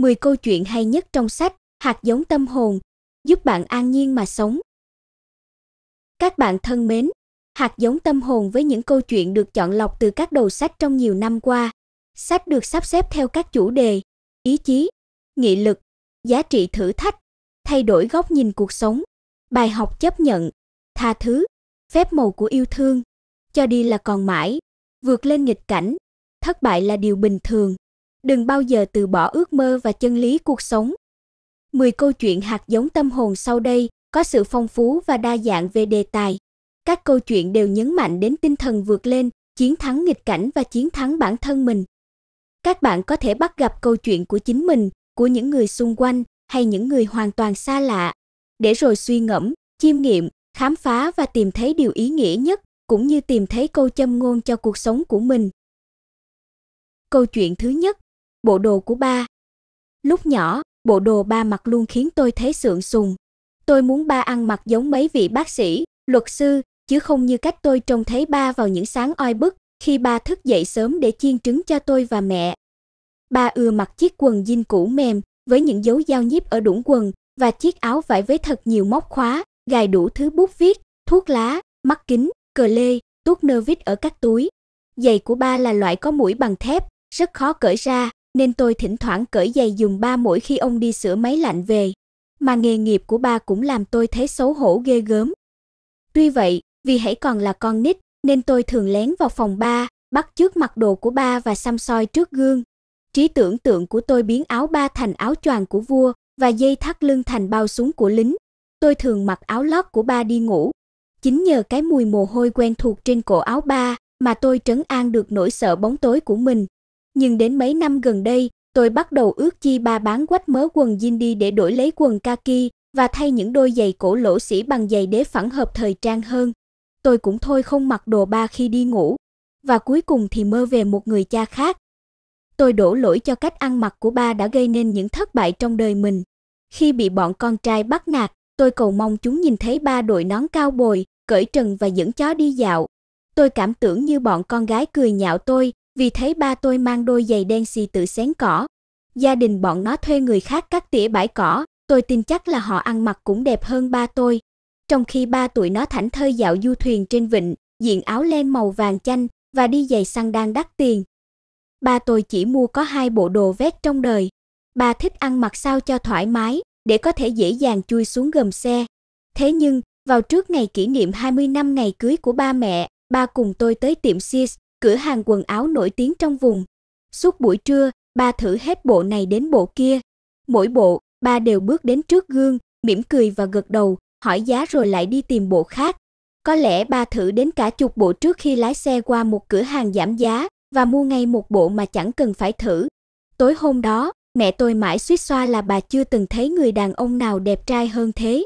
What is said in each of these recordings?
10 câu chuyện hay nhất trong sách Hạt giống tâm hồn, giúp bạn an nhiên mà sống. Các bạn thân mến, Hạt giống tâm hồn với những câu chuyện được chọn lọc từ các đầu sách trong nhiều năm qua. Sách được sắp xếp theo các chủ đề: ý chí, nghị lực, giá trị thử thách, thay đổi góc nhìn cuộc sống, bài học chấp nhận, tha thứ, phép màu của yêu thương, cho đi là còn mãi, vượt lên nghịch cảnh, thất bại là điều bình thường. Đừng bao giờ từ bỏ ước mơ và chân lý cuộc sống. 10 câu chuyện hạt giống tâm hồn sau đây có sự phong phú và đa dạng về đề tài. Các câu chuyện đều nhấn mạnh đến tinh thần vượt lên, chiến thắng nghịch cảnh và chiến thắng bản thân mình. Các bạn có thể bắt gặp câu chuyện của chính mình, của những người xung quanh hay những người hoàn toàn xa lạ, để rồi suy ngẫm, chiêm nghiệm, khám phá và tìm thấy điều ý nghĩa nhất, cũng như tìm thấy câu châm ngôn cho cuộc sống của mình. Câu chuyện thứ nhất, bộ đồ của ba. Lúc nhỏ, bộ đồ ba mặc luôn khiến tôi thấy sượng sùng. Tôi muốn ba ăn mặc giống mấy vị bác sĩ, luật sư, chứ không như cách tôi trông thấy ba vào những sáng oi bức khi ba thức dậy sớm để chiên trứng cho tôi và mẹ. Ba ưa mặc chiếc quần jean cũ mềm với những dấu dao nhíp ở đũng quần và chiếc áo vải với thật nhiều móc khóa, gài đủ thứ bút viết, thuốc lá, mắt kính, cờ lê, tuốt nơ vít ở các túi. Giày của ba là loại có mũi bằng thép, rất khó cởi ra, nên tôi thỉnh thoảng cởi giày dùng ba mỗi khi ông đi sửa máy lạnh về, mà nghề nghiệp của ba cũng làm tôi thấy xấu hổ ghê gớm. Tuy vậy, vì hãy còn là con nít, nên tôi thường lén vào phòng ba, bắt chước mặc đồ của ba và xăm soi trước gương. Trí tưởng tượng của tôi biến áo ba thành áo choàng của vua và dây thắt lưng thành bao súng của lính. Tôi thường mặc áo lót của ba đi ngủ. Chính nhờ cái mùi mồ hôi quen thuộc trên cổ áo ba mà tôi trấn an được nỗi sợ bóng tối của mình nhưng đến mấy năm gần đây, tôi bắt đầu ước chi ba bán quách mớ quần jean đi để đổi lấy quần kaki và thay những đôi giày cổ lỗ sĩ bằng giày đế phẳng hợp thời trang hơn. Tôi cũng thôi không mặc đồ ba khi đi ngủ và cuối cùng thì mơ về một người cha khác. Tôi đổ lỗi cho cách ăn mặc của ba đã gây nên những thất bại trong đời mình. Khi bị bọn con trai bắt nạt, tôi cầu mong chúng nhìn thấy ba đội nón cao bồi, cởi trần và dẫn chó đi dạo. Tôi cảm tưởng như bọn con gái cười nhạo tôi, vì thế ba tôi mang đôi giày đen xì tự xén cỏ. Gia đình bọn nó thuê người khác cắt tỉa bãi cỏ, tôi tin chắc là họ ăn mặc cũng đẹp hơn ba tôi. Trong khi ba tuổi nó thảnh thơi dạo du thuyền trên vịnh, diện áo len màu vàng chanh và đi giày xăng đang đắt tiền. Ba tôi chỉ mua có hai bộ đồ vét trong đời. Ba thích ăn mặc sao cho thoải mái, để có thể dễ dàng chui xuống gầm xe. Thế nhưng, vào trước ngày kỷ niệm 20 năm ngày cưới của ba mẹ, ba cùng tôi tới tiệm Sears cửa hàng quần áo nổi tiếng trong vùng. Suốt buổi trưa, ba thử hết bộ này đến bộ kia. Mỗi bộ, ba đều bước đến trước gương, mỉm cười và gật đầu, hỏi giá rồi lại đi tìm bộ khác. Có lẽ ba thử đến cả chục bộ trước khi lái xe qua một cửa hàng giảm giá và mua ngay một bộ mà chẳng cần phải thử. Tối hôm đó, mẹ tôi mãi suýt xoa là bà chưa từng thấy người đàn ông nào đẹp trai hơn thế.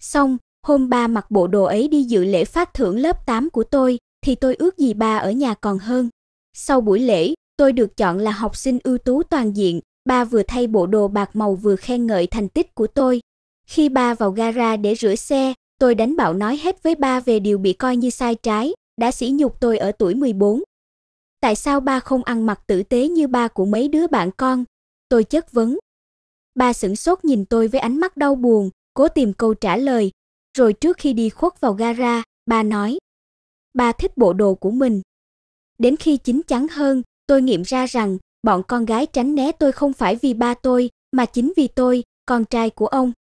Xong, hôm ba mặc bộ đồ ấy đi dự lễ phát thưởng lớp 8 của tôi, thì tôi ước gì ba ở nhà còn hơn. Sau buổi lễ, tôi được chọn là học sinh ưu tú toàn diện, ba vừa thay bộ đồ bạc màu vừa khen ngợi thành tích của tôi. Khi ba vào gara để rửa xe, tôi đánh bạo nói hết với ba về điều bị coi như sai trái, đã sỉ nhục tôi ở tuổi 14. Tại sao ba không ăn mặc tử tế như ba của mấy đứa bạn con? Tôi chất vấn. Ba sửng sốt nhìn tôi với ánh mắt đau buồn, cố tìm câu trả lời. Rồi trước khi đi khuất vào gara, ba nói, ba thích bộ đồ của mình. Đến khi chín chắn hơn, tôi nghiệm ra rằng bọn con gái tránh né tôi không phải vì ba tôi, mà chính vì tôi, con trai của ông.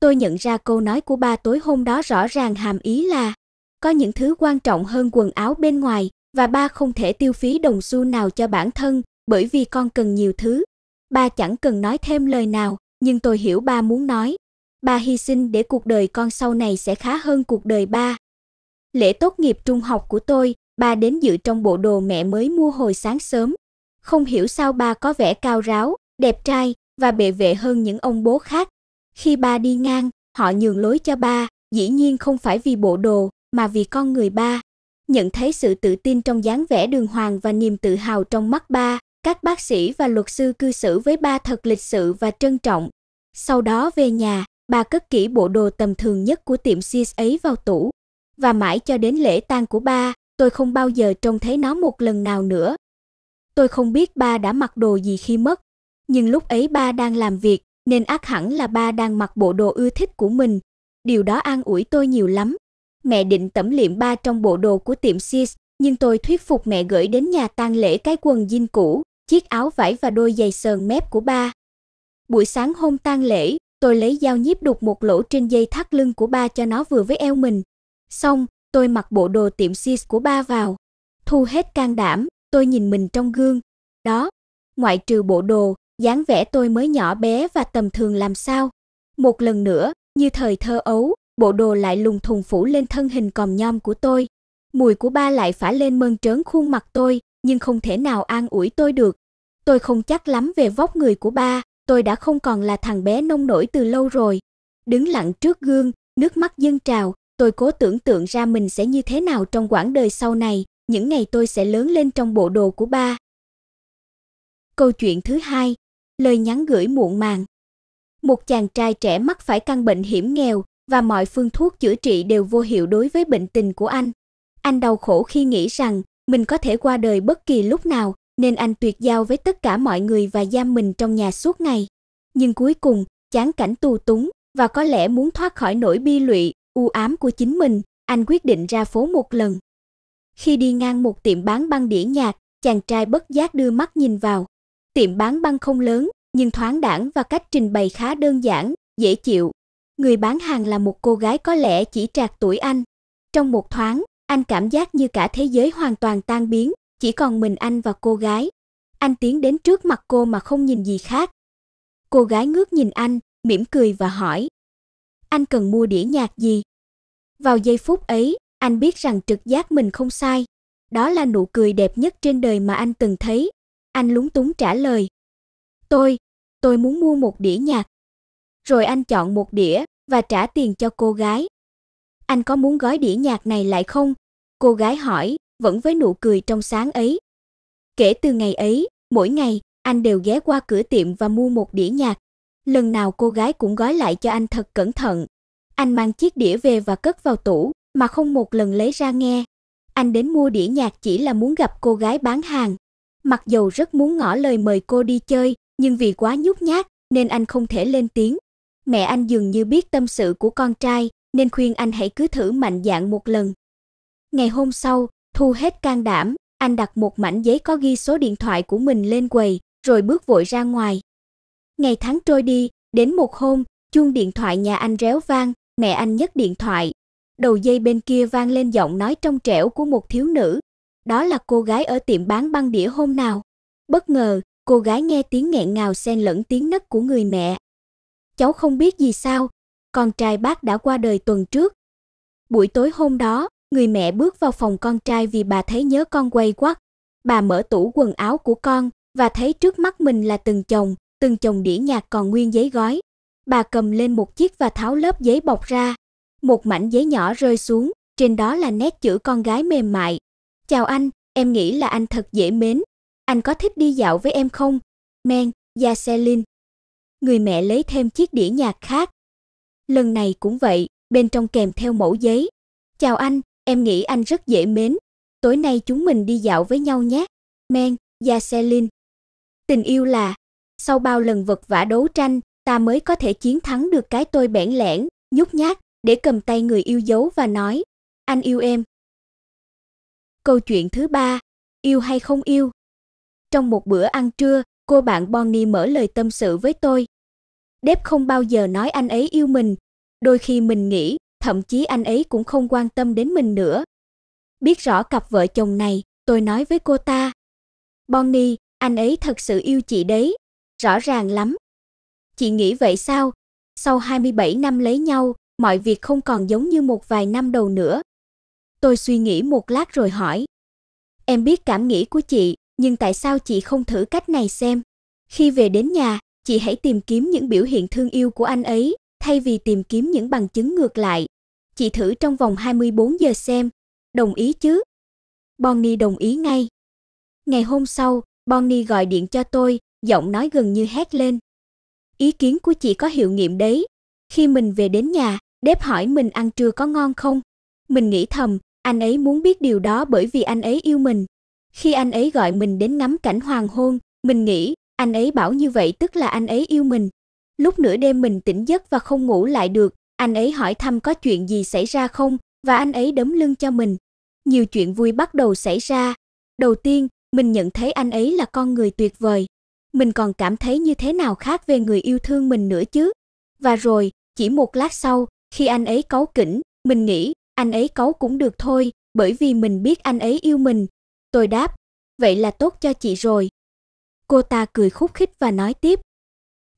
Tôi nhận ra câu nói của ba tối hôm đó rõ ràng hàm ý là có những thứ quan trọng hơn quần áo bên ngoài và ba không thể tiêu phí đồng xu nào cho bản thân bởi vì con cần nhiều thứ. Ba chẳng cần nói thêm lời nào, nhưng tôi hiểu ba muốn nói. Ba hy sinh để cuộc đời con sau này sẽ khá hơn cuộc đời ba. Lễ tốt nghiệp trung học của tôi, ba đến dự trong bộ đồ mẹ mới mua hồi sáng sớm. Không hiểu sao ba có vẻ cao ráo, đẹp trai và bệ vệ hơn những ông bố khác. Khi ba đi ngang, họ nhường lối cho ba, dĩ nhiên không phải vì bộ đồ mà vì con người ba. Nhận thấy sự tự tin trong dáng vẻ đường hoàng và niềm tự hào trong mắt ba, các bác sĩ và luật sư cư xử với ba thật lịch sự và trân trọng. Sau đó về nhà, bà cất kỹ bộ đồ tầm thường nhất của tiệm Sears ấy vào tủ, và mãi cho đến lễ tang của ba, tôi không bao giờ trông thấy nó một lần nào nữa. Tôi không biết ba đã mặc đồ gì khi mất, nhưng lúc ấy ba đang làm việc, nên ác hẳn là ba đang mặc bộ đồ ưa thích của mình. Điều đó an ủi tôi nhiều lắm. Mẹ định tẩm liệm ba trong bộ đồ của tiệm Sis, nhưng tôi thuyết phục mẹ gửi đến nhà tang lễ cái quần jean cũ, chiếc áo vải và đôi giày sờn mép của ba. Buổi sáng hôm tang lễ, tôi lấy dao nhíp đục một lỗ trên dây thắt lưng của ba cho nó vừa với eo mình, Xong, tôi mặc bộ đồ tiệm sis của ba vào. Thu hết can đảm, tôi nhìn mình trong gương. Đó, ngoại trừ bộ đồ, dáng vẻ tôi mới nhỏ bé và tầm thường làm sao. Một lần nữa, như thời thơ ấu, bộ đồ lại lùng thùng phủ lên thân hình còm nhom của tôi. Mùi của ba lại phả lên mơn trớn khuôn mặt tôi, nhưng không thể nào an ủi tôi được. Tôi không chắc lắm về vóc người của ba, tôi đã không còn là thằng bé nông nổi từ lâu rồi. Đứng lặng trước gương, nước mắt dâng trào, Tôi cố tưởng tượng ra mình sẽ như thế nào trong quãng đời sau này, những ngày tôi sẽ lớn lên trong bộ đồ của ba. Câu chuyện thứ hai, lời nhắn gửi muộn màng. Một chàng trai trẻ mắc phải căn bệnh hiểm nghèo và mọi phương thuốc chữa trị đều vô hiệu đối với bệnh tình của anh. Anh đau khổ khi nghĩ rằng mình có thể qua đời bất kỳ lúc nào, nên anh tuyệt giao với tất cả mọi người và giam mình trong nhà suốt ngày. Nhưng cuối cùng, chán cảnh tù túng và có lẽ muốn thoát khỏi nỗi bi lụy, u ám của chính mình, anh quyết định ra phố một lần. Khi đi ngang một tiệm bán băng đĩa nhạc, chàng trai bất giác đưa mắt nhìn vào. Tiệm bán băng không lớn, nhưng thoáng đãng và cách trình bày khá đơn giản, dễ chịu. Người bán hàng là một cô gái có lẽ chỉ trạc tuổi anh. Trong một thoáng, anh cảm giác như cả thế giới hoàn toàn tan biến, chỉ còn mình anh và cô gái. Anh tiến đến trước mặt cô mà không nhìn gì khác. Cô gái ngước nhìn anh, mỉm cười và hỏi: anh cần mua đĩa nhạc gì. Vào giây phút ấy, anh biết rằng trực giác mình không sai. Đó là nụ cười đẹp nhất trên đời mà anh từng thấy. Anh lúng túng trả lời. Tôi, tôi muốn mua một đĩa nhạc. Rồi anh chọn một đĩa và trả tiền cho cô gái. Anh có muốn gói đĩa nhạc này lại không? Cô gái hỏi, vẫn với nụ cười trong sáng ấy. Kể từ ngày ấy, mỗi ngày, anh đều ghé qua cửa tiệm và mua một đĩa nhạc. Lần nào cô gái cũng gói lại cho anh thật cẩn thận. Anh mang chiếc đĩa về và cất vào tủ, mà không một lần lấy ra nghe. Anh đến mua đĩa nhạc chỉ là muốn gặp cô gái bán hàng. Mặc dầu rất muốn ngỏ lời mời cô đi chơi, nhưng vì quá nhút nhát nên anh không thể lên tiếng. Mẹ anh dường như biết tâm sự của con trai, nên khuyên anh hãy cứ thử mạnh dạn một lần. Ngày hôm sau, thu hết can đảm, anh đặt một mảnh giấy có ghi số điện thoại của mình lên quầy, rồi bước vội ra ngoài. Ngày tháng trôi đi, đến một hôm, chuông điện thoại nhà anh réo vang, mẹ anh nhấc điện thoại. Đầu dây bên kia vang lên giọng nói trong trẻo của một thiếu nữ. Đó là cô gái ở tiệm bán băng đĩa hôm nào. Bất ngờ, cô gái nghe tiếng nghẹn ngào xen lẫn tiếng nấc của người mẹ. Cháu không biết gì sao, con trai bác đã qua đời tuần trước. Buổi tối hôm đó, người mẹ bước vào phòng con trai vì bà thấy nhớ con quay quắt. Bà mở tủ quần áo của con và thấy trước mắt mình là từng chồng, từng chồng đĩa nhạc còn nguyên giấy gói. Bà cầm lên một chiếc và tháo lớp giấy bọc ra. Một mảnh giấy nhỏ rơi xuống, trên đó là nét chữ con gái mềm mại. "Chào anh, em nghĩ là anh thật dễ mến. Anh có thích đi dạo với em không?" Men, Yaselin. Người mẹ lấy thêm chiếc đĩa nhạc khác. Lần này cũng vậy, bên trong kèm theo mẫu giấy. "Chào anh, em nghĩ anh rất dễ mến. Tối nay chúng mình đi dạo với nhau nhé." Men, Yaselin. Tình yêu là sau bao lần vật vã đấu tranh, ta mới có thể chiến thắng được cái tôi bẽn lẽn, nhút nhát để cầm tay người yêu dấu và nói: "Anh yêu em." Câu chuyện thứ ba, yêu hay không yêu. Trong một bữa ăn trưa, cô bạn Bonnie mở lời tâm sự với tôi. Đếp không bao giờ nói anh ấy yêu mình, đôi khi mình nghĩ, thậm chí anh ấy cũng không quan tâm đến mình nữa. Biết rõ cặp vợ chồng này, tôi nói với cô ta. Bonnie, anh ấy thật sự yêu chị đấy, rõ ràng lắm. Chị nghĩ vậy sao? Sau 27 năm lấy nhau, mọi việc không còn giống như một vài năm đầu nữa. Tôi suy nghĩ một lát rồi hỏi. Em biết cảm nghĩ của chị, nhưng tại sao chị không thử cách này xem? Khi về đến nhà, chị hãy tìm kiếm những biểu hiện thương yêu của anh ấy, thay vì tìm kiếm những bằng chứng ngược lại. Chị thử trong vòng 24 giờ xem, đồng ý chứ? Bonnie đồng ý ngay. Ngày hôm sau, Bonnie gọi điện cho tôi, giọng nói gần như hét lên. Ý kiến của chị có hiệu nghiệm đấy. Khi mình về đến nhà, đếp hỏi mình ăn trưa có ngon không. Mình nghĩ thầm, anh ấy muốn biết điều đó bởi vì anh ấy yêu mình. Khi anh ấy gọi mình đến ngắm cảnh hoàng hôn, mình nghĩ, anh ấy bảo như vậy tức là anh ấy yêu mình. Lúc nửa đêm mình tỉnh giấc và không ngủ lại được, anh ấy hỏi thăm có chuyện gì xảy ra không và anh ấy đấm lưng cho mình. Nhiều chuyện vui bắt đầu xảy ra. Đầu tiên, mình nhận thấy anh ấy là con người tuyệt vời mình còn cảm thấy như thế nào khác về người yêu thương mình nữa chứ? Và rồi, chỉ một lát sau, khi anh ấy cáu kỉnh, mình nghĩ, anh ấy cáu cũng được thôi, bởi vì mình biết anh ấy yêu mình. Tôi đáp, vậy là tốt cho chị rồi. Cô ta cười khúc khích và nói tiếp.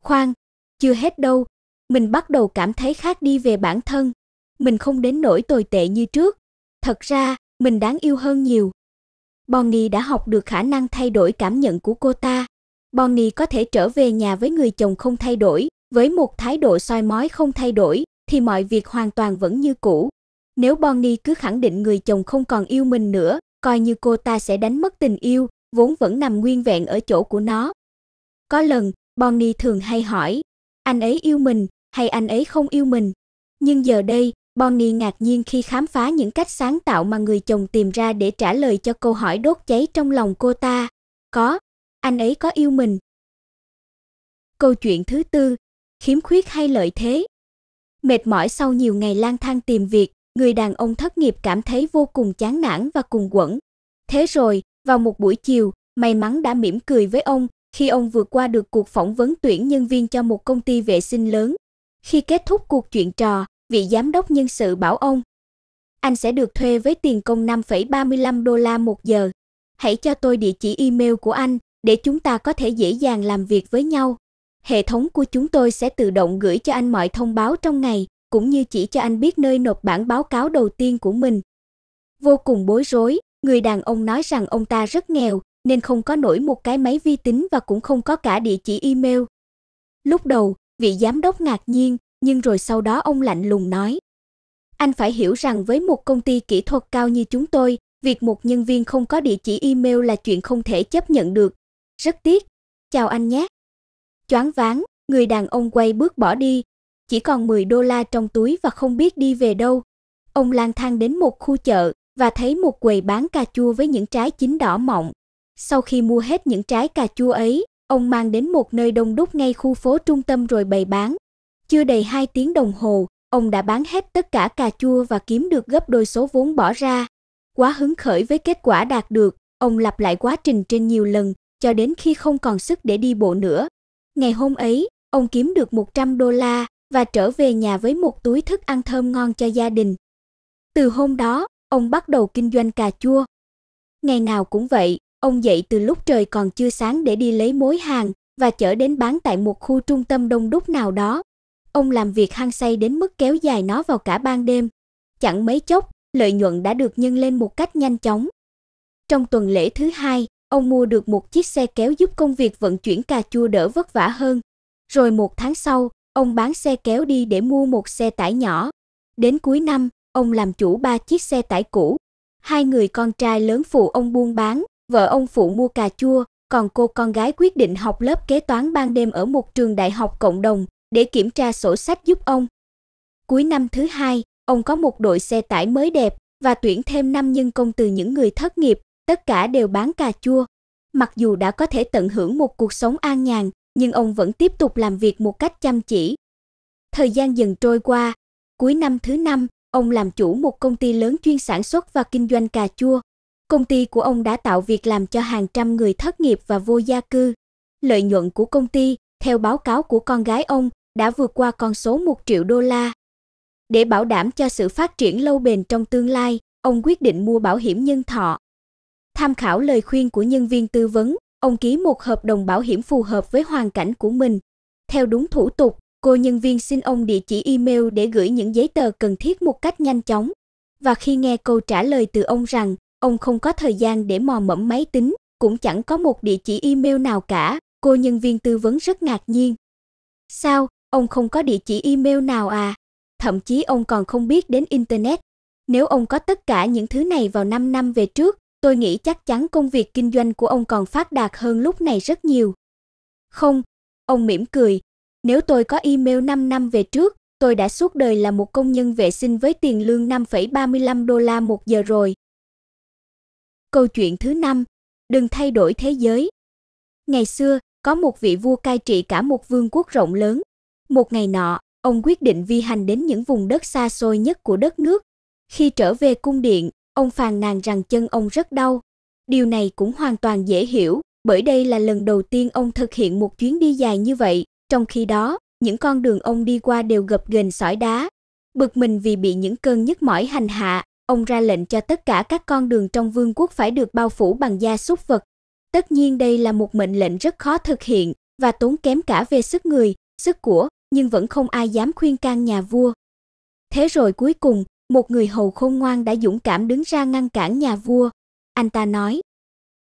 Khoan, chưa hết đâu, mình bắt đầu cảm thấy khác đi về bản thân. Mình không đến nỗi tồi tệ như trước. Thật ra, mình đáng yêu hơn nhiều. Bonnie đã học được khả năng thay đổi cảm nhận của cô ta. Bonnie có thể trở về nhà với người chồng không thay đổi, với một thái độ soi mói không thay đổi, thì mọi việc hoàn toàn vẫn như cũ. Nếu Bonnie cứ khẳng định người chồng không còn yêu mình nữa, coi như cô ta sẽ đánh mất tình yêu, vốn vẫn nằm nguyên vẹn ở chỗ của nó. Có lần, Bonnie thường hay hỏi, anh ấy yêu mình hay anh ấy không yêu mình? Nhưng giờ đây, Bonnie ngạc nhiên khi khám phá những cách sáng tạo mà người chồng tìm ra để trả lời cho câu hỏi đốt cháy trong lòng cô ta. Có, anh ấy có yêu mình. Câu chuyện thứ tư, khiếm khuyết hay lợi thế. Mệt mỏi sau nhiều ngày lang thang tìm việc, người đàn ông thất nghiệp cảm thấy vô cùng chán nản và cùng quẩn. Thế rồi, vào một buổi chiều, may mắn đã mỉm cười với ông khi ông vượt qua được cuộc phỏng vấn tuyển nhân viên cho một công ty vệ sinh lớn. Khi kết thúc cuộc chuyện trò, vị giám đốc nhân sự bảo ông anh sẽ được thuê với tiền công 5,35 đô la một giờ. Hãy cho tôi địa chỉ email của anh, để chúng ta có thể dễ dàng làm việc với nhau. Hệ thống của chúng tôi sẽ tự động gửi cho anh mọi thông báo trong ngày, cũng như chỉ cho anh biết nơi nộp bản báo cáo đầu tiên của mình. Vô cùng bối rối, người đàn ông nói rằng ông ta rất nghèo nên không có nổi một cái máy vi tính và cũng không có cả địa chỉ email. Lúc đầu, vị giám đốc ngạc nhiên, nhưng rồi sau đó ông lạnh lùng nói: "Anh phải hiểu rằng với một công ty kỹ thuật cao như chúng tôi, việc một nhân viên không có địa chỉ email là chuyện không thể chấp nhận được, rất tiếc, chào anh nhé. Choáng váng, người đàn ông quay bước bỏ đi, chỉ còn 10 đô la trong túi và không biết đi về đâu. Ông lang thang đến một khu chợ và thấy một quầy bán cà chua với những trái chín đỏ mọng. Sau khi mua hết những trái cà chua ấy, ông mang đến một nơi đông đúc ngay khu phố trung tâm rồi bày bán. Chưa đầy 2 tiếng đồng hồ, ông đã bán hết tất cả cà chua và kiếm được gấp đôi số vốn bỏ ra. Quá hứng khởi với kết quả đạt được, ông lặp lại quá trình trên nhiều lần cho đến khi không còn sức để đi bộ nữa. Ngày hôm ấy, ông kiếm được 100 đô la và trở về nhà với một túi thức ăn thơm ngon cho gia đình. Từ hôm đó, ông bắt đầu kinh doanh cà chua. Ngày nào cũng vậy, ông dậy từ lúc trời còn chưa sáng để đi lấy mối hàng và chở đến bán tại một khu trung tâm đông đúc nào đó. Ông làm việc hăng say đến mức kéo dài nó vào cả ban đêm. Chẳng mấy chốc, lợi nhuận đã được nhân lên một cách nhanh chóng. Trong tuần lễ thứ hai, Ông mua được một chiếc xe kéo giúp công việc vận chuyển cà chua đỡ vất vả hơn. Rồi một tháng sau, ông bán xe kéo đi để mua một xe tải nhỏ. Đến cuối năm, ông làm chủ ba chiếc xe tải cũ. Hai người con trai lớn phụ ông buôn bán, vợ ông phụ mua cà chua, còn cô con gái quyết định học lớp kế toán ban đêm ở một trường đại học cộng đồng để kiểm tra sổ sách giúp ông. Cuối năm thứ hai, ông có một đội xe tải mới đẹp và tuyển thêm 5 nhân công từ những người thất nghiệp tất cả đều bán cà chua. Mặc dù đã có thể tận hưởng một cuộc sống an nhàn, nhưng ông vẫn tiếp tục làm việc một cách chăm chỉ. Thời gian dần trôi qua, cuối năm thứ năm, ông làm chủ một công ty lớn chuyên sản xuất và kinh doanh cà chua. Công ty của ông đã tạo việc làm cho hàng trăm người thất nghiệp và vô gia cư. Lợi nhuận của công ty, theo báo cáo của con gái ông, đã vượt qua con số 1 triệu đô la. Để bảo đảm cho sự phát triển lâu bền trong tương lai, ông quyết định mua bảo hiểm nhân thọ. Tham khảo lời khuyên của nhân viên tư vấn, ông ký một hợp đồng bảo hiểm phù hợp với hoàn cảnh của mình. Theo đúng thủ tục, cô nhân viên xin ông địa chỉ email để gửi những giấy tờ cần thiết một cách nhanh chóng. Và khi nghe câu trả lời từ ông rằng ông không có thời gian để mò mẫm máy tính, cũng chẳng có một địa chỉ email nào cả, cô nhân viên tư vấn rất ngạc nhiên. Sao, ông không có địa chỉ email nào à? Thậm chí ông còn không biết đến internet. Nếu ông có tất cả những thứ này vào 5 năm về trước, Tôi nghĩ chắc chắn công việc kinh doanh của ông còn phát đạt hơn lúc này rất nhiều. Không, ông mỉm cười, nếu tôi có email 5 năm về trước, tôi đã suốt đời là một công nhân vệ sinh với tiền lương 5,35 đô la một giờ rồi. Câu chuyện thứ năm, đừng thay đổi thế giới. Ngày xưa, có một vị vua cai trị cả một vương quốc rộng lớn. Một ngày nọ, ông quyết định vi hành đến những vùng đất xa xôi nhất của đất nước. Khi trở về cung điện, Ông phàn nàn rằng chân ông rất đau. Điều này cũng hoàn toàn dễ hiểu, bởi đây là lần đầu tiên ông thực hiện một chuyến đi dài như vậy, trong khi đó, những con đường ông đi qua đều gập ghềnh sỏi đá. Bực mình vì bị những cơn nhức mỏi hành hạ, ông ra lệnh cho tất cả các con đường trong vương quốc phải được bao phủ bằng da súc vật. Tất nhiên đây là một mệnh lệnh rất khó thực hiện và tốn kém cả về sức người, sức của, nhưng vẫn không ai dám khuyên can nhà vua. Thế rồi cuối cùng, một người hầu khôn ngoan đã dũng cảm đứng ra ngăn cản nhà vua. Anh ta nói: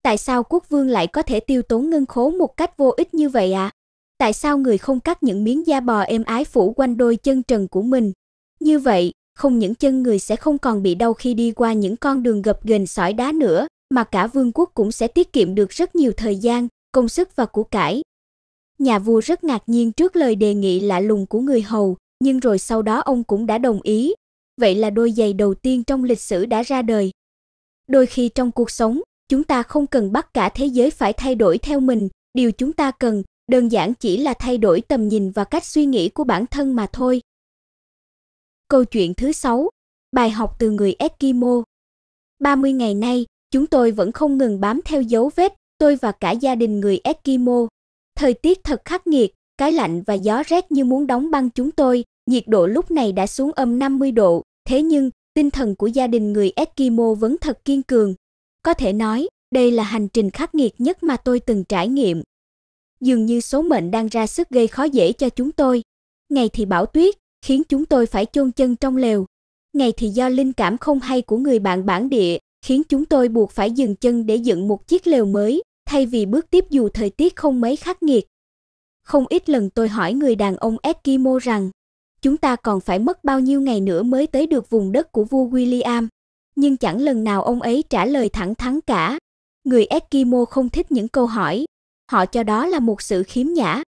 "Tại sao quốc vương lại có thể tiêu tốn ngân khố một cách vô ích như vậy ạ? À? Tại sao người không cắt những miếng da bò êm ái phủ quanh đôi chân trần của mình? Như vậy, không những chân người sẽ không còn bị đau khi đi qua những con đường gập ghềnh sỏi đá nữa, mà cả vương quốc cũng sẽ tiết kiệm được rất nhiều thời gian, công sức và của cải." Nhà vua rất ngạc nhiên trước lời đề nghị lạ lùng của người hầu, nhưng rồi sau đó ông cũng đã đồng ý, vậy là đôi giày đầu tiên trong lịch sử đã ra đời. Đôi khi trong cuộc sống, chúng ta không cần bắt cả thế giới phải thay đổi theo mình, điều chúng ta cần đơn giản chỉ là thay đổi tầm nhìn và cách suy nghĩ của bản thân mà thôi. Câu chuyện thứ 6, bài học từ người Eskimo. 30 ngày nay, chúng tôi vẫn không ngừng bám theo dấu vết, tôi và cả gia đình người Eskimo. Thời tiết thật khắc nghiệt, cái lạnh và gió rét như muốn đóng băng chúng tôi, Nhiệt độ lúc này đã xuống âm 50 độ, thế nhưng tinh thần của gia đình người Eskimo vẫn thật kiên cường. Có thể nói, đây là hành trình khắc nghiệt nhất mà tôi từng trải nghiệm. Dường như số mệnh đang ra sức gây khó dễ cho chúng tôi. Ngày thì bão tuyết, khiến chúng tôi phải chôn chân trong lều. Ngày thì do linh cảm không hay của người bạn bản địa, khiến chúng tôi buộc phải dừng chân để dựng một chiếc lều mới, thay vì bước tiếp dù thời tiết không mấy khắc nghiệt. Không ít lần tôi hỏi người đàn ông Eskimo rằng, Chúng ta còn phải mất bao nhiêu ngày nữa mới tới được vùng đất của vua William, nhưng chẳng lần nào ông ấy trả lời thẳng thắn cả. Người Eskimo không thích những câu hỏi, họ cho đó là một sự khiếm nhã.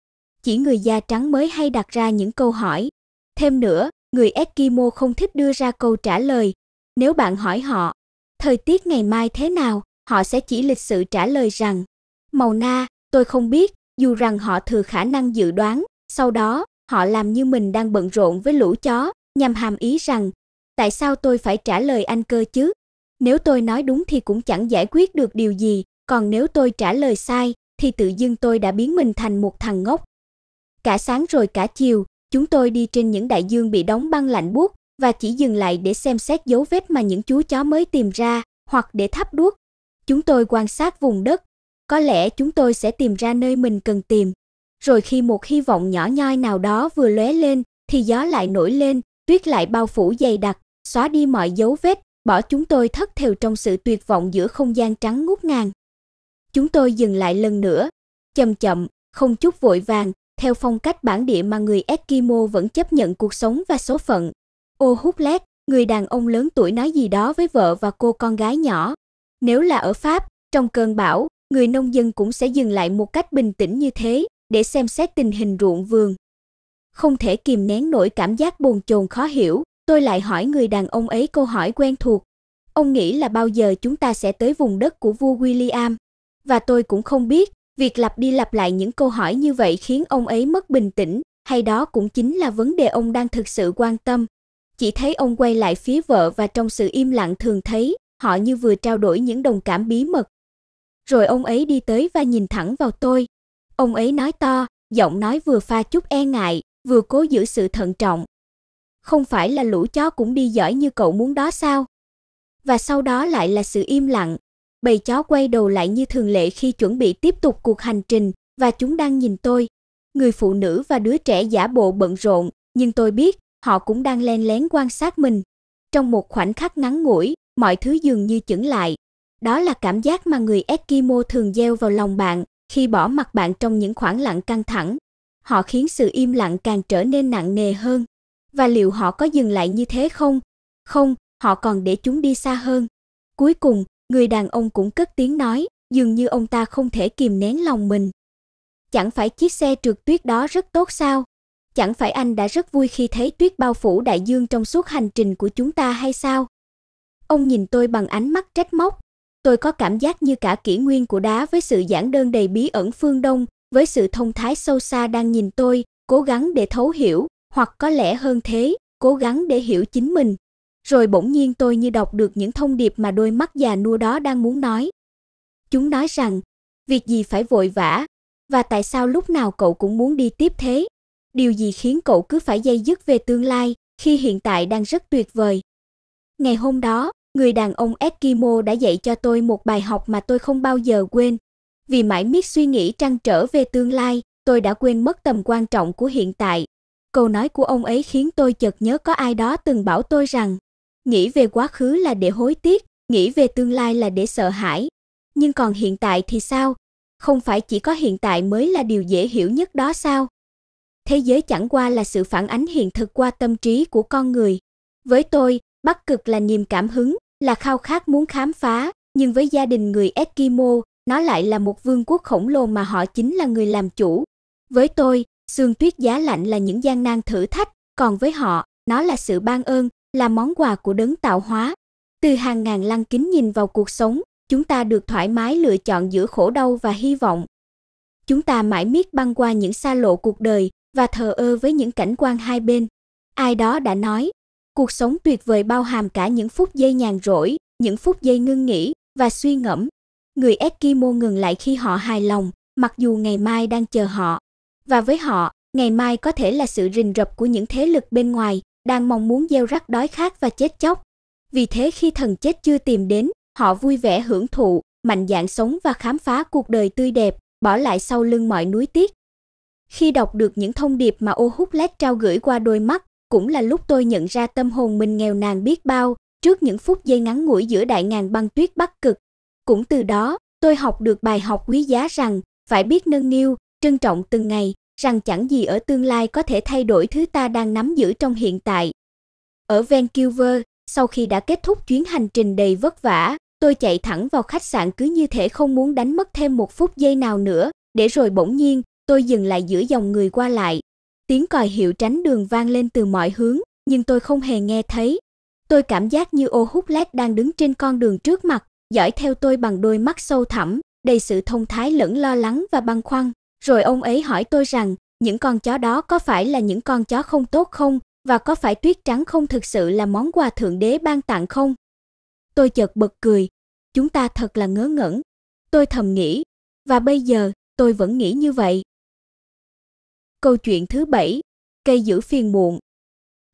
Chỉ người da trắng mới hay đặt ra những câu hỏi. Thêm nữa, người Eskimo không thích đưa ra câu trả lời. Nếu bạn hỏi họ, thời tiết ngày mai thế nào, họ sẽ chỉ lịch sự trả lời rằng, màu na, tôi không biết, dù rằng họ thừa khả năng dự đoán, sau đó Họ làm như mình đang bận rộn với lũ chó, nhằm hàm ý rằng, tại sao tôi phải trả lời anh cơ chứ? Nếu tôi nói đúng thì cũng chẳng giải quyết được điều gì, còn nếu tôi trả lời sai thì tự dưng tôi đã biến mình thành một thằng ngốc. Cả sáng rồi cả chiều, chúng tôi đi trên những đại dương bị đóng băng lạnh buốt và chỉ dừng lại để xem xét dấu vết mà những chú chó mới tìm ra hoặc để thắp đuốc. Chúng tôi quan sát vùng đất, có lẽ chúng tôi sẽ tìm ra nơi mình cần tìm rồi khi một hy vọng nhỏ nhoi nào đó vừa lóe lên thì gió lại nổi lên, tuyết lại bao phủ dày đặc, xóa đi mọi dấu vết, bỏ chúng tôi thất thều trong sự tuyệt vọng giữa không gian trắng ngút ngàn. Chúng tôi dừng lại lần nữa, chậm chậm, không chút vội vàng, theo phong cách bản địa mà người Eskimo vẫn chấp nhận cuộc sống và số phận. Ô hút lét, người đàn ông lớn tuổi nói gì đó với vợ và cô con gái nhỏ. Nếu là ở Pháp, trong cơn bão, người nông dân cũng sẽ dừng lại một cách bình tĩnh như thế, để xem xét tình hình ruộng vườn. Không thể kìm nén nổi cảm giác bồn chồn khó hiểu, tôi lại hỏi người đàn ông ấy câu hỏi quen thuộc. Ông nghĩ là bao giờ chúng ta sẽ tới vùng đất của vua William? Và tôi cũng không biết, việc lặp đi lặp lại những câu hỏi như vậy khiến ông ấy mất bình tĩnh, hay đó cũng chính là vấn đề ông đang thực sự quan tâm. Chỉ thấy ông quay lại phía vợ và trong sự im lặng thường thấy, họ như vừa trao đổi những đồng cảm bí mật. Rồi ông ấy đi tới và nhìn thẳng vào tôi, Ông ấy nói to, giọng nói vừa pha chút e ngại, vừa cố giữ sự thận trọng. Không phải là lũ chó cũng đi giỏi như cậu muốn đó sao? Và sau đó lại là sự im lặng. Bầy chó quay đầu lại như thường lệ khi chuẩn bị tiếp tục cuộc hành trình và chúng đang nhìn tôi. Người phụ nữ và đứa trẻ giả bộ bận rộn, nhưng tôi biết họ cũng đang len lén quan sát mình. Trong một khoảnh khắc ngắn ngủi, mọi thứ dường như chững lại. Đó là cảm giác mà người Eskimo thường gieo vào lòng bạn khi bỏ mặt bạn trong những khoảng lặng căng thẳng, họ khiến sự im lặng càng trở nên nặng nề hơn. Và liệu họ có dừng lại như thế không? Không, họ còn để chúng đi xa hơn. Cuối cùng, người đàn ông cũng cất tiếng nói, dường như ông ta không thể kìm nén lòng mình. Chẳng phải chiếc xe trượt tuyết đó rất tốt sao? Chẳng phải anh đã rất vui khi thấy tuyết bao phủ đại dương trong suốt hành trình của chúng ta hay sao? Ông nhìn tôi bằng ánh mắt trách móc, Tôi có cảm giác như cả kỷ nguyên của đá với sự giản đơn đầy bí ẩn phương Đông, với sự thông thái sâu xa đang nhìn tôi, cố gắng để thấu hiểu, hoặc có lẽ hơn thế, cố gắng để hiểu chính mình. Rồi bỗng nhiên tôi như đọc được những thông điệp mà đôi mắt già nua đó đang muốn nói. Chúng nói rằng, việc gì phải vội vã, và tại sao lúc nào cậu cũng muốn đi tiếp thế? Điều gì khiến cậu cứ phải dây dứt về tương lai khi hiện tại đang rất tuyệt vời? Ngày hôm đó, Người đàn ông Eskimo đã dạy cho tôi một bài học mà tôi không bao giờ quên. Vì mãi miết suy nghĩ trăn trở về tương lai, tôi đã quên mất tầm quan trọng của hiện tại. Câu nói của ông ấy khiến tôi chợt nhớ có ai đó từng bảo tôi rằng, nghĩ về quá khứ là để hối tiếc, nghĩ về tương lai là để sợ hãi. Nhưng còn hiện tại thì sao? Không phải chỉ có hiện tại mới là điều dễ hiểu nhất đó sao? Thế giới chẳng qua là sự phản ánh hiện thực qua tâm trí của con người. Với tôi, Bắc Cực là niềm cảm hứng, là khao khát muốn khám phá, nhưng với gia đình người Eskimo, nó lại là một vương quốc khổng lồ mà họ chính là người làm chủ. Với tôi, sương tuyết giá lạnh là những gian nan thử thách, còn với họ, nó là sự ban ơn, là món quà của đấng tạo hóa. Từ hàng ngàn lăng kính nhìn vào cuộc sống, chúng ta được thoải mái lựa chọn giữa khổ đau và hy vọng. Chúng ta mãi miết băng qua những xa lộ cuộc đời và thờ ơ với những cảnh quan hai bên. Ai đó đã nói, Cuộc sống tuyệt vời bao hàm cả những phút giây nhàn rỗi, những phút giây ngưng nghỉ và suy ngẫm. Người Eskimo ngừng lại khi họ hài lòng, mặc dù ngày mai đang chờ họ. Và với họ, ngày mai có thể là sự rình rập của những thế lực bên ngoài đang mong muốn gieo rắc đói khát và chết chóc. Vì thế khi thần chết chưa tìm đến, họ vui vẻ hưởng thụ, mạnh dạn sống và khám phá cuộc đời tươi đẹp, bỏ lại sau lưng mọi núi tiếc. Khi đọc được những thông điệp mà ô hút lét trao gửi qua đôi mắt, cũng là lúc tôi nhận ra tâm hồn mình nghèo nàn biết bao trước những phút giây ngắn ngủi giữa đại ngàn băng tuyết bắc cực. Cũng từ đó, tôi học được bài học quý giá rằng phải biết nâng niu, trân trọng từng ngày, rằng chẳng gì ở tương lai có thể thay đổi thứ ta đang nắm giữ trong hiện tại. Ở Vancouver, sau khi đã kết thúc chuyến hành trình đầy vất vả, tôi chạy thẳng vào khách sạn cứ như thể không muốn đánh mất thêm một phút giây nào nữa, để rồi bỗng nhiên, tôi dừng lại giữa dòng người qua lại, Tiếng còi hiệu tránh đường vang lên từ mọi hướng, nhưng tôi không hề nghe thấy. Tôi cảm giác như ô hút lét đang đứng trên con đường trước mặt, dõi theo tôi bằng đôi mắt sâu thẳm, đầy sự thông thái lẫn lo lắng và băn khoăn. Rồi ông ấy hỏi tôi rằng, những con chó đó có phải là những con chó không tốt không, và có phải tuyết trắng không thực sự là món quà thượng đế ban tặng không? Tôi chợt bật cười, chúng ta thật là ngớ ngẩn. Tôi thầm nghĩ, và bây giờ tôi vẫn nghĩ như vậy. Câu chuyện thứ bảy, cây giữ phiền muộn.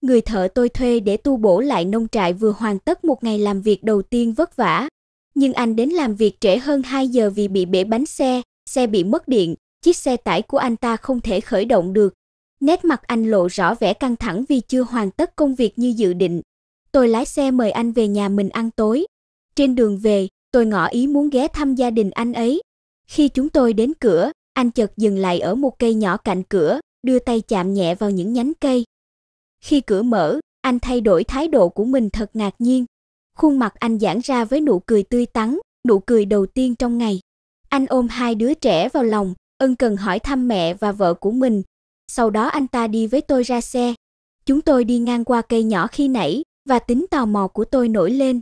Người thợ tôi thuê để tu bổ lại nông trại vừa hoàn tất một ngày làm việc đầu tiên vất vả, nhưng anh đến làm việc trễ hơn 2 giờ vì bị bể bánh xe, xe bị mất điện, chiếc xe tải của anh ta không thể khởi động được. Nét mặt anh lộ rõ vẻ căng thẳng vì chưa hoàn tất công việc như dự định. Tôi lái xe mời anh về nhà mình ăn tối. Trên đường về, tôi ngỏ ý muốn ghé thăm gia đình anh ấy. Khi chúng tôi đến cửa, anh chợt dừng lại ở một cây nhỏ cạnh cửa, đưa tay chạm nhẹ vào những nhánh cây. Khi cửa mở, anh thay đổi thái độ của mình thật ngạc nhiên. Khuôn mặt anh giãn ra với nụ cười tươi tắn, nụ cười đầu tiên trong ngày. Anh ôm hai đứa trẻ vào lòng, ân cần hỏi thăm mẹ và vợ của mình. Sau đó anh ta đi với tôi ra xe. Chúng tôi đi ngang qua cây nhỏ khi nãy và tính tò mò của tôi nổi lên.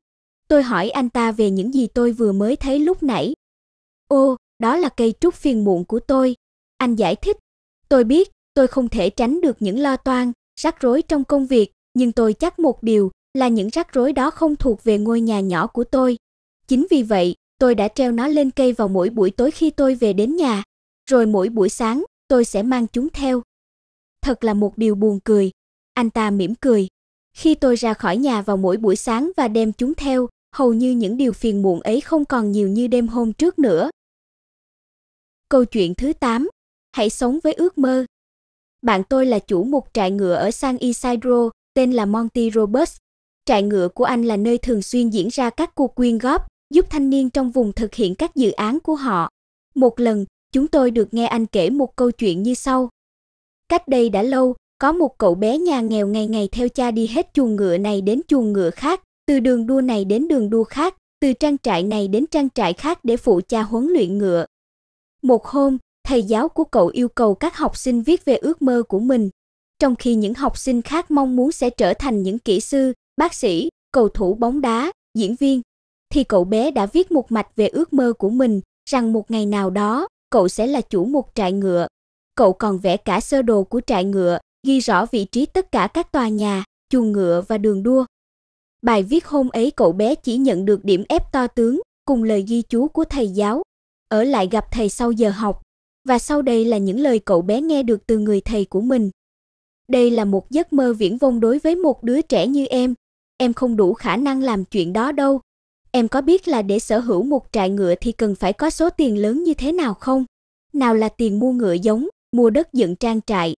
Tôi hỏi anh ta về những gì tôi vừa mới thấy lúc nãy. "Ô, đó là cây trúc phiền muộn của tôi, anh giải thích. Tôi biết, tôi không thể tránh được những lo toan, rắc rối trong công việc, nhưng tôi chắc một điều là những rắc rối đó không thuộc về ngôi nhà nhỏ của tôi. Chính vì vậy, tôi đã treo nó lên cây vào mỗi buổi tối khi tôi về đến nhà, rồi mỗi buổi sáng tôi sẽ mang chúng theo. Thật là một điều buồn cười. Anh ta mỉm cười. Khi tôi ra khỏi nhà vào mỗi buổi sáng và đem chúng theo, hầu như những điều phiền muộn ấy không còn nhiều như đêm hôm trước nữa. Câu chuyện thứ 8. Hãy sống với ước mơ. Bạn tôi là chủ một trại ngựa ở San Isidro, tên là Monty Roberts. Trại ngựa của anh là nơi thường xuyên diễn ra các cuộc quyên góp, giúp thanh niên trong vùng thực hiện các dự án của họ. Một lần, chúng tôi được nghe anh kể một câu chuyện như sau. Cách đây đã lâu, có một cậu bé nhà nghèo ngày ngày theo cha đi hết chuồng ngựa này đến chuồng ngựa khác, từ đường đua này đến đường đua khác, từ trang trại này đến trang trại khác để phụ cha huấn luyện ngựa, một hôm, thầy giáo của cậu yêu cầu các học sinh viết về ước mơ của mình, trong khi những học sinh khác mong muốn sẽ trở thành những kỹ sư, bác sĩ, cầu thủ bóng đá, diễn viên, thì cậu bé đã viết một mạch về ước mơ của mình rằng một ngày nào đó cậu sẽ là chủ một trại ngựa. Cậu còn vẽ cả sơ đồ của trại ngựa, ghi rõ vị trí tất cả các tòa nhà, chuồng ngựa và đường đua. Bài viết hôm ấy cậu bé chỉ nhận được điểm ép to tướng cùng lời ghi chú của thầy giáo ở lại gặp thầy sau giờ học. Và sau đây là những lời cậu bé nghe được từ người thầy của mình. Đây là một giấc mơ viễn vông đối với một đứa trẻ như em. Em không đủ khả năng làm chuyện đó đâu. Em có biết là để sở hữu một trại ngựa thì cần phải có số tiền lớn như thế nào không? Nào là tiền mua ngựa giống, mua đất dựng trang trại.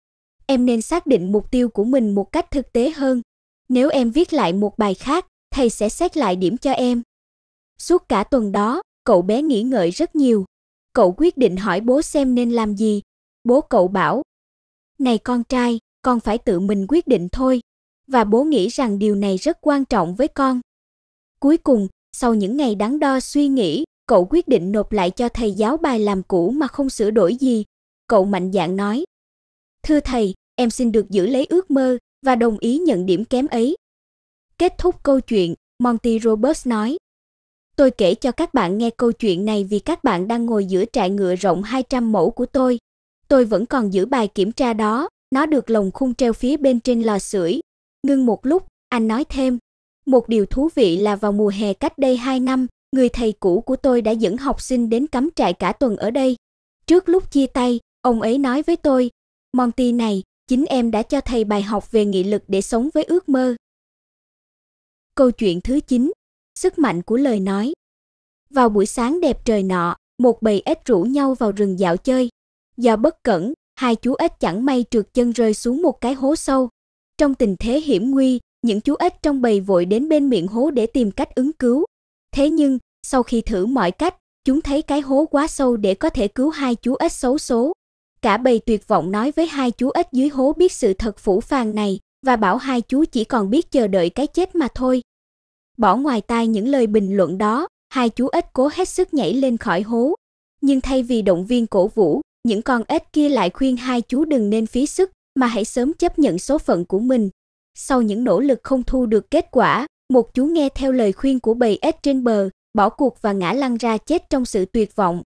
Em nên xác định mục tiêu của mình một cách thực tế hơn. Nếu em viết lại một bài khác, thầy sẽ xét lại điểm cho em. Suốt cả tuần đó, Cậu bé nghĩ ngợi rất nhiều. Cậu quyết định hỏi bố xem nên làm gì. Bố cậu bảo: "Này con trai, con phải tự mình quyết định thôi." Và bố nghĩ rằng điều này rất quan trọng với con. Cuối cùng, sau những ngày đắn đo suy nghĩ, cậu quyết định nộp lại cho thầy giáo bài làm cũ mà không sửa đổi gì. Cậu mạnh dạn nói: "Thưa thầy, em xin được giữ lấy ước mơ và đồng ý nhận điểm kém ấy." Kết thúc câu chuyện, Monty Roberts nói: Tôi kể cho các bạn nghe câu chuyện này vì các bạn đang ngồi giữa trại ngựa rộng 200 mẫu của tôi. Tôi vẫn còn giữ bài kiểm tra đó, nó được lồng khung treo phía bên trên lò sưởi. Ngưng một lúc, anh nói thêm, một điều thú vị là vào mùa hè cách đây 2 năm, người thầy cũ của tôi đã dẫn học sinh đến cắm trại cả tuần ở đây. Trước lúc chia tay, ông ấy nói với tôi, Monty này, chính em đã cho thầy bài học về nghị lực để sống với ước mơ. Câu chuyện thứ 9, sức mạnh của lời nói. Vào buổi sáng đẹp trời nọ, một bầy ếch rủ nhau vào rừng dạo chơi. Do bất cẩn, hai chú ếch chẳng may trượt chân rơi xuống một cái hố sâu. Trong tình thế hiểm nguy, những chú ếch trong bầy vội đến bên miệng hố để tìm cách ứng cứu. Thế nhưng, sau khi thử mọi cách, chúng thấy cái hố quá sâu để có thể cứu hai chú ếch xấu số. Cả bầy tuyệt vọng nói với hai chú ếch dưới hố biết sự thật phủ phàng này và bảo hai chú chỉ còn biết chờ đợi cái chết mà thôi. Bỏ ngoài tai những lời bình luận đó, hai chú ếch cố hết sức nhảy lên khỏi hố. Nhưng thay vì động viên cổ vũ, những con ếch kia lại khuyên hai chú đừng nên phí sức, mà hãy sớm chấp nhận số phận của mình. Sau những nỗ lực không thu được kết quả, một chú nghe theo lời khuyên của bầy ếch trên bờ, bỏ cuộc và ngã lăn ra chết trong sự tuyệt vọng.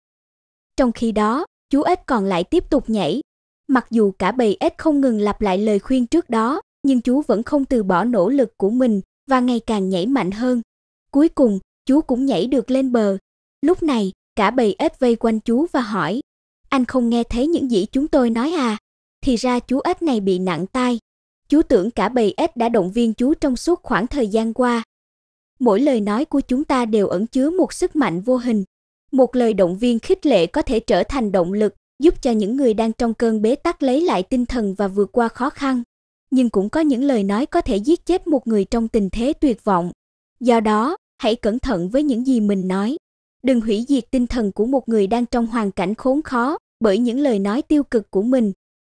Trong khi đó, chú ếch còn lại tiếp tục nhảy. Mặc dù cả bầy ếch không ngừng lặp lại lời khuyên trước đó, nhưng chú vẫn không từ bỏ nỗ lực của mình, và ngày càng nhảy mạnh hơn. Cuối cùng, chú cũng nhảy được lên bờ. Lúc này, cả bầy ếch vây quanh chú và hỏi: "Anh không nghe thấy những gì chúng tôi nói à?" Thì ra chú ếch này bị nặng tai. Chú tưởng cả bầy ếch đã động viên chú trong suốt khoảng thời gian qua. Mỗi lời nói của chúng ta đều ẩn chứa một sức mạnh vô hình. Một lời động viên khích lệ có thể trở thành động lực, giúp cho những người đang trong cơn bế tắc lấy lại tinh thần và vượt qua khó khăn nhưng cũng có những lời nói có thể giết chết một người trong tình thế tuyệt vọng. Do đó, hãy cẩn thận với những gì mình nói. Đừng hủy diệt tinh thần của một người đang trong hoàn cảnh khốn khó bởi những lời nói tiêu cực của mình.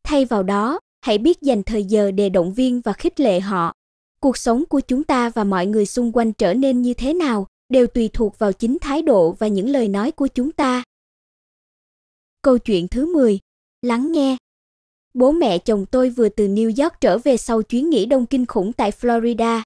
Thay vào đó, hãy biết dành thời giờ để động viên và khích lệ họ. Cuộc sống của chúng ta và mọi người xung quanh trở nên như thế nào đều tùy thuộc vào chính thái độ và những lời nói của chúng ta. Câu chuyện thứ 10. Lắng nghe Bố mẹ chồng tôi vừa từ New York trở về sau chuyến nghỉ đông kinh khủng tại Florida.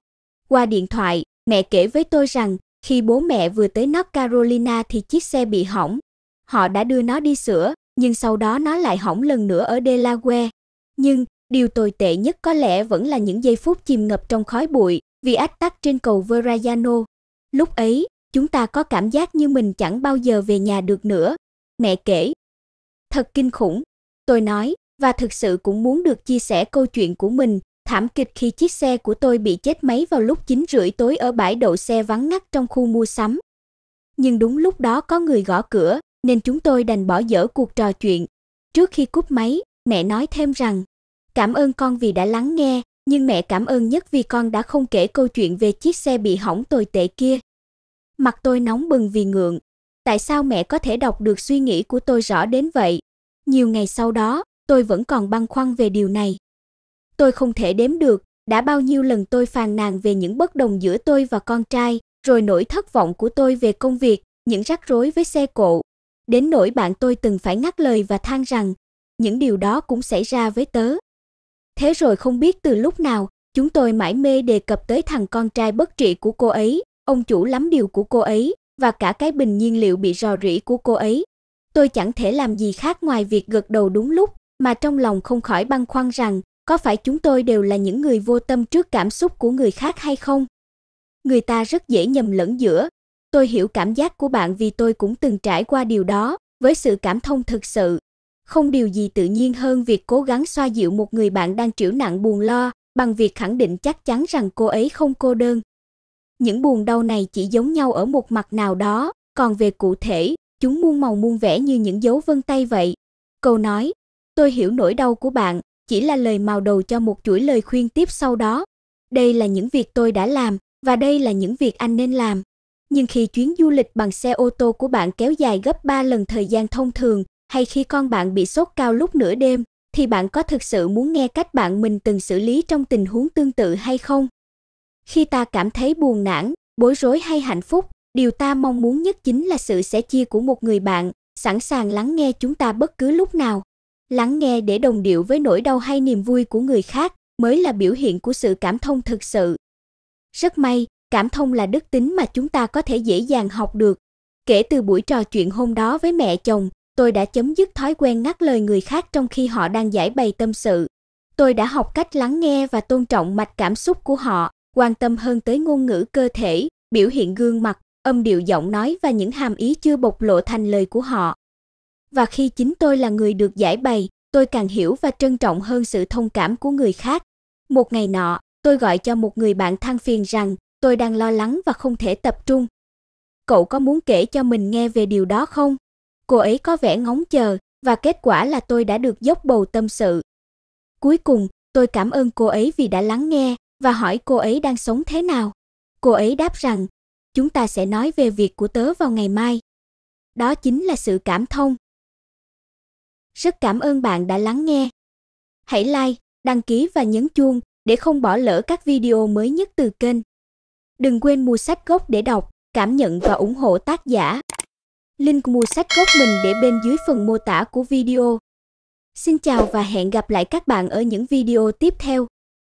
Qua điện thoại, mẹ kể với tôi rằng khi bố mẹ vừa tới North Carolina thì chiếc xe bị hỏng. Họ đã đưa nó đi sửa, nhưng sau đó nó lại hỏng lần nữa ở Delaware. Nhưng điều tồi tệ nhất có lẽ vẫn là những giây phút chìm ngập trong khói bụi vì ách tắc trên cầu Verrazano. Lúc ấy, chúng ta có cảm giác như mình chẳng bao giờ về nhà được nữa. Mẹ kể. Thật kinh khủng. Tôi nói, và thực sự cũng muốn được chia sẻ câu chuyện của mình, thảm kịch khi chiếc xe của tôi bị chết máy vào lúc 9 rưỡi tối ở bãi đậu xe vắng ngắt trong khu mua sắm. Nhưng đúng lúc đó có người gõ cửa, nên chúng tôi đành bỏ dở cuộc trò chuyện. Trước khi cúp máy, mẹ nói thêm rằng: "Cảm ơn con vì đã lắng nghe, nhưng mẹ cảm ơn nhất vì con đã không kể câu chuyện về chiếc xe bị hỏng tồi tệ kia." Mặt tôi nóng bừng vì ngượng. Tại sao mẹ có thể đọc được suy nghĩ của tôi rõ đến vậy? Nhiều ngày sau đó, tôi vẫn còn băn khoăn về điều này. Tôi không thể đếm được đã bao nhiêu lần tôi phàn nàn về những bất đồng giữa tôi và con trai, rồi nỗi thất vọng của tôi về công việc, những rắc rối với xe cộ. Đến nỗi bạn tôi từng phải ngắt lời và than rằng, những điều đó cũng xảy ra với tớ. Thế rồi không biết từ lúc nào, chúng tôi mãi mê đề cập tới thằng con trai bất trị của cô ấy, ông chủ lắm điều của cô ấy và cả cái bình nhiên liệu bị rò rỉ của cô ấy. Tôi chẳng thể làm gì khác ngoài việc gật đầu đúng lúc mà trong lòng không khỏi băn khoăn rằng có phải chúng tôi đều là những người vô tâm trước cảm xúc của người khác hay không? Người ta rất dễ nhầm lẫn giữa. Tôi hiểu cảm giác của bạn vì tôi cũng từng trải qua điều đó, với sự cảm thông thực sự. Không điều gì tự nhiên hơn việc cố gắng xoa dịu một người bạn đang chịu nặng buồn lo, bằng việc khẳng định chắc chắn rằng cô ấy không cô đơn. Những buồn đau này chỉ giống nhau ở một mặt nào đó, còn về cụ thể, chúng muôn màu muôn vẻ như những dấu vân tay vậy. Câu nói, tôi hiểu nỗi đau của bạn, chỉ là lời mào đầu cho một chuỗi lời khuyên tiếp sau đó. Đây là những việc tôi đã làm và đây là những việc anh nên làm. Nhưng khi chuyến du lịch bằng xe ô tô của bạn kéo dài gấp 3 lần thời gian thông thường, hay khi con bạn bị sốt cao lúc nửa đêm, thì bạn có thực sự muốn nghe cách bạn mình từng xử lý trong tình huống tương tự hay không? Khi ta cảm thấy buồn nản, bối rối hay hạnh phúc, điều ta mong muốn nhất chính là sự sẻ chia của một người bạn, sẵn sàng lắng nghe chúng ta bất cứ lúc nào lắng nghe để đồng điệu với nỗi đau hay niềm vui của người khác mới là biểu hiện của sự cảm thông thực sự. Rất may, cảm thông là đức tính mà chúng ta có thể dễ dàng học được. Kể từ buổi trò chuyện hôm đó với mẹ chồng, tôi đã chấm dứt thói quen ngắt lời người khác trong khi họ đang giải bày tâm sự. Tôi đã học cách lắng nghe và tôn trọng mạch cảm xúc của họ, quan tâm hơn tới ngôn ngữ cơ thể, biểu hiện gương mặt, âm điệu giọng nói và những hàm ý chưa bộc lộ thành lời của họ và khi chính tôi là người được giải bày, tôi càng hiểu và trân trọng hơn sự thông cảm của người khác. Một ngày nọ, tôi gọi cho một người bạn than phiền rằng tôi đang lo lắng và không thể tập trung. Cậu có muốn kể cho mình nghe về điều đó không? Cô ấy có vẻ ngóng chờ và kết quả là tôi đã được dốc bầu tâm sự. Cuối cùng, tôi cảm ơn cô ấy vì đã lắng nghe và hỏi cô ấy đang sống thế nào. Cô ấy đáp rằng, chúng ta sẽ nói về việc của tớ vào ngày mai. Đó chính là sự cảm thông. Rất cảm ơn bạn đã lắng nghe. Hãy like, đăng ký và nhấn chuông để không bỏ lỡ các video mới nhất từ kênh. Đừng quên mua sách gốc để đọc, cảm nhận và ủng hộ tác giả. Link mua sách gốc mình để bên dưới phần mô tả của video. Xin chào và hẹn gặp lại các bạn ở những video tiếp theo.